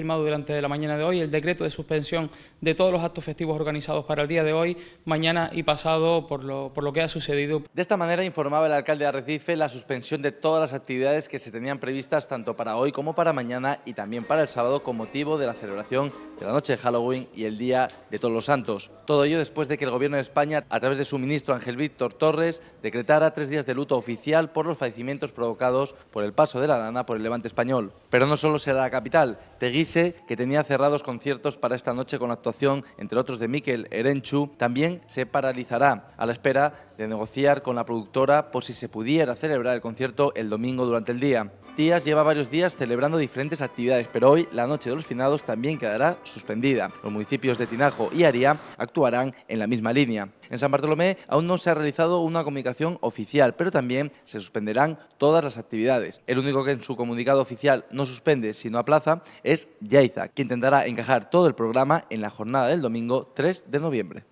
firmado durante la mañana de hoy el decreto de suspensión de todos los actos festivos organizados para el día de hoy, mañana y pasado por lo, por lo que ha sucedido. De esta manera informaba el alcalde de Arrecife la suspensión de todas las actividades que se tenían previstas tanto para hoy como para mañana y también para el sábado con motivo de la celebración de la noche de Halloween y el día de Todos los Santos. Todo ello después de que el Gobierno de España, a través de su ministro Ángel Víctor Torres, decretara tres días de luto oficial por los fallecimientos provocados por el paso de la lana por el levante español. Pero no solo será la capital, Teguise, que tenía cerrados conciertos para esta noche con la actuación, entre otros, de Miquel Erenchu, también se paralizará a la espera de negociar con la productora por si se pudiera celebrar el concierto el domingo durante el día lleva varios días celebrando diferentes actividades, pero hoy la Noche de los Finados también quedará suspendida. Los municipios de Tinajo y Aria actuarán en la misma línea. En San Bartolomé aún no se ha realizado una comunicación oficial, pero también se suspenderán todas las actividades. El único que en su comunicado oficial no suspende, sino aplaza, es Yaiza, que intentará encajar todo el programa en la jornada del domingo 3 de noviembre.